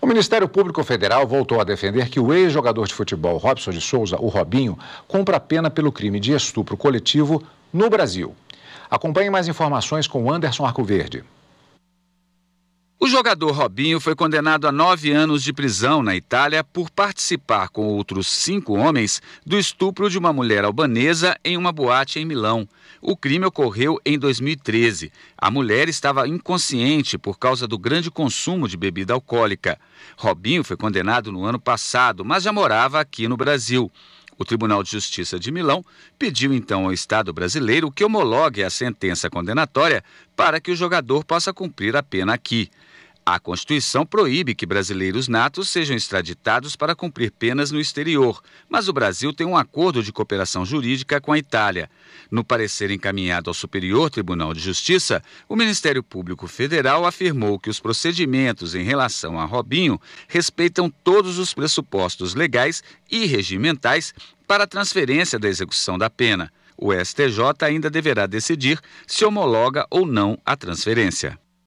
O Ministério Público Federal voltou a defender que o ex-jogador de futebol Robson de Souza, o Robinho, cumpra a pena pelo crime de estupro coletivo no Brasil. Acompanhe mais informações com Anderson Arcoverde jogador Robinho foi condenado a nove anos de prisão na Itália por participar com outros cinco homens do estupro de uma mulher albanesa em uma boate em Milão. O crime ocorreu em 2013. A mulher estava inconsciente por causa do grande consumo de bebida alcoólica. Robinho foi condenado no ano passado, mas já morava aqui no Brasil. O Tribunal de Justiça de Milão pediu então ao Estado brasileiro que homologue a sentença condenatória para que o jogador possa cumprir a pena aqui. A Constituição proíbe que brasileiros natos sejam extraditados para cumprir penas no exterior, mas o Brasil tem um acordo de cooperação jurídica com a Itália. No parecer encaminhado ao Superior Tribunal de Justiça, o Ministério Público Federal afirmou que os procedimentos em relação a Robinho respeitam todos os pressupostos legais e regimentais para a transferência da execução da pena. O STJ ainda deverá decidir se homologa ou não a transferência.